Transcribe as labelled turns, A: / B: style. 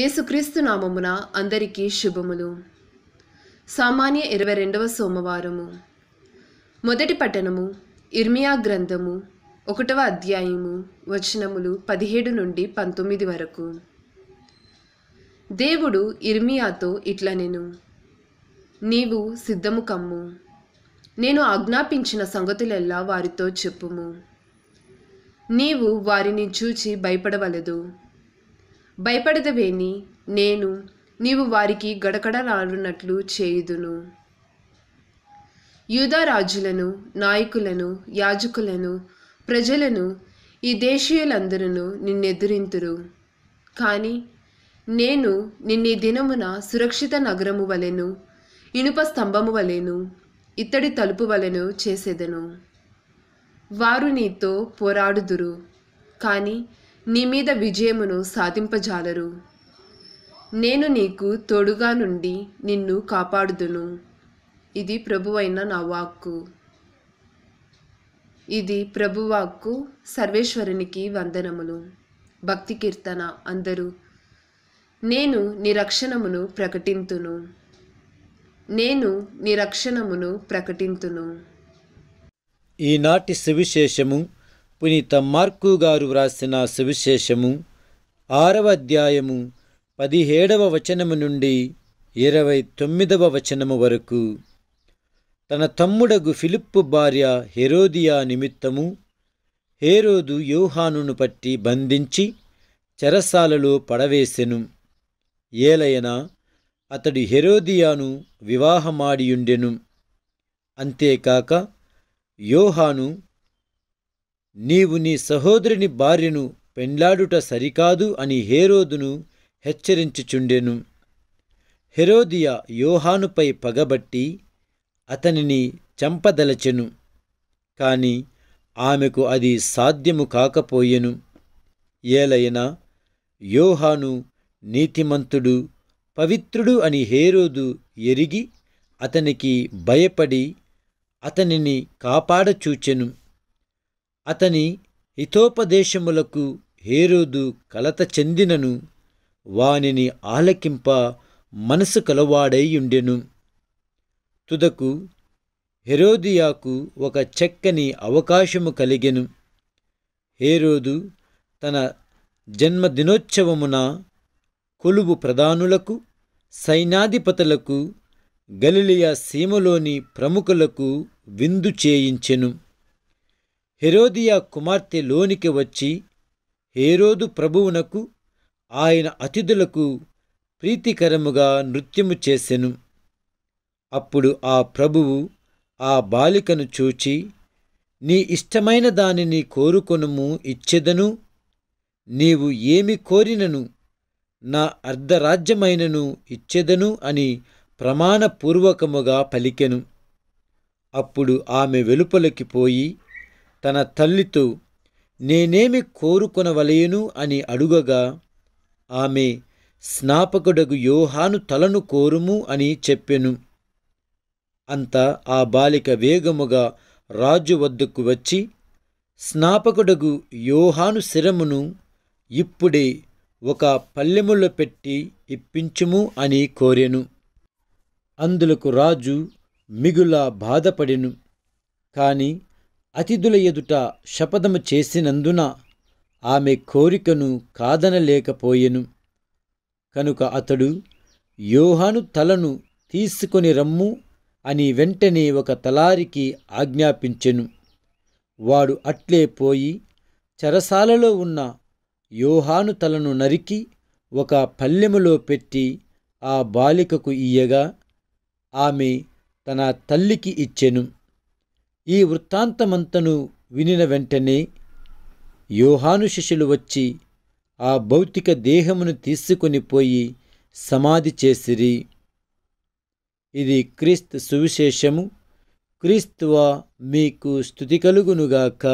A: యేసుక్రీస్తు నామమున అందరికీ శుభములు సామాన్య ఇరవై రెండవ సోమవారము మొదటి పట్టణము ఇర్మియా గ్రంథము ఒకటవ అధ్యాయము వచనములు పదిహేడు నుండి పంతొమ్మిది వరకు దేవుడు ఇర్మియాతో ఇట్ల నేను నీవు సిద్ధము కమ్ము నేను ఆజ్ఞాపించిన సంగతులెల్లా వారితో చెప్పుము నీవు వారిని చూచి భయపడవలదు భయపడదవేని నేను నీవు వారికి రానున్నట్లు చేయుదును యూదారాజులను నాయకులను యాజకులను ప్రజలను ఈ దేశీయులందరూ నిన్నెదురింతురు కానీ నేను నిన్నీ దినమున సురక్షిత నగరము వలెను ఇనుప స్తంభము వలెను ఇత్తడి తలుపు వలెను చేసేదను వారు నీతో పోరాడుదురు కానీ నీ మీద విజయమును సాధింపజాలరు నేను నీకు తోడుగా నుండి నిన్ను కాపాడుదును ఇది ప్రభువైన నా వాక్కు ఇది ప్రభువాక్కు సర్వేశ్వరునికి వందనములు భక్తి కీర్తన అందరూ నేను నిరక్షణమును ప్రకటింతును నేను నిరక్షణమును ప్రకటింతును
B: ఈనాటి సువిశేషము పునీత మార్కు గారు వ్రాసిన సువిశేషము ఆరవ అధ్యాయము పదిహేడవ వచనము నుండి ఇరవై తొమ్మిదవ వచనము వరకు తన తమ్ముడగు ఫిలిప్పు భార్య హెరోదియా నిమిత్తము హేరోదు యోహానును పట్టి బంధించి చెరసాలలో పడవేసెను ఏలయన అతడు హెరోదియాను వివాహమాడియుండెను అంతేకాక యోహాను నీవు నీ సహోదరుని భార్యను పెండ్లాడుట సరికాదు అని హేరోదును హెచ్చరించుచుండెను హెరోదియ యోహానుపై పగబట్టి అతనిని చంపదలచెను కాని ఆమెకు అది సాధ్యము కాకపోయెను ఏలైనా యోహాను నీతిమంతుడు పవిత్రుడు అని హేరోదు ఎరిగి అతనికి భయపడి అతనిని కాపాడచూచెను అతని హితోపదేశములకు హేరోదు కలత చెందినను వానిని ఆలకింప మనసు కలవాడైయుండెను తుదకు హెరోదియాకు ఒక చక్కని అవకాశము కలిగెను హేరోదు తన జన్మదినోత్సవమున కొలువు ప్రధానులకు సైనాధిపతులకు గలిలియా సీమలోని ప్రముఖులకు విందు చేయించెను హెరోదియా కుమార్తె లోనికి వచ్చి హేరోదు ప్రభువునకు ఆయన అతిథులకు ప్రీతికరముగా నృత్యము చేసెను అప్పుడు ఆ ప్రభువు ఆ బాలికను చూచి నీ ఇష్టమైన దానిని కోరుకొనుము ఇచ్చెదను నీవు ఏమి కోరినను నా అర్ధరాజ్యమైనను ఇచ్చెదను అని ప్రమాణపూర్వకముగా పలికెను అప్పుడు ఆమె వెలుపలకి పోయి తన తల్లితో నేనేమి కోరుకొనవలయను అని అడుగగా ఆమె స్నాపకుడగు యోహాను తలను కోరుము అని చెప్పెను అంత ఆ బాలిక వేగముగా రాజు వద్దకు వచ్చి స్నాపకుడగు యోహాను శిరమును ఇప్పుడే ఒక పల్లెములో పెట్టి ఇప్పించుము అని కోరెను అందులకు రాజు మిగులా బాధపడెను కాని అతిథుల ఎదుట శపథము చేసినందున ఆమె కోరికను కాదనలేకపోయెను కనుక అతడు యోహాను తలను తీసుకొని రమ్ము అని వెంటనే ఒక తలారికి ఆజ్ఞాపించెను వాడు అట్లే పోయి చెరసాలలో ఉన్న యోహాను తలను నరికి ఒక పల్లెములో పెట్టి ఆ బాలికకు ఇయ్యగా ఆమె తన తల్లికి ఇచ్చెను ఈ వృత్తాంతమంతను వినిన వెంటనే యోహాను శిష్యులు వచ్చి ఆ భౌతిక దేహమును తీసుకొని పోయి సమాధి చేసిరి ఇది క్రీస్తు సువిశేషము క్రీస్తువ మీకు స్థుతి కలుగునుగాక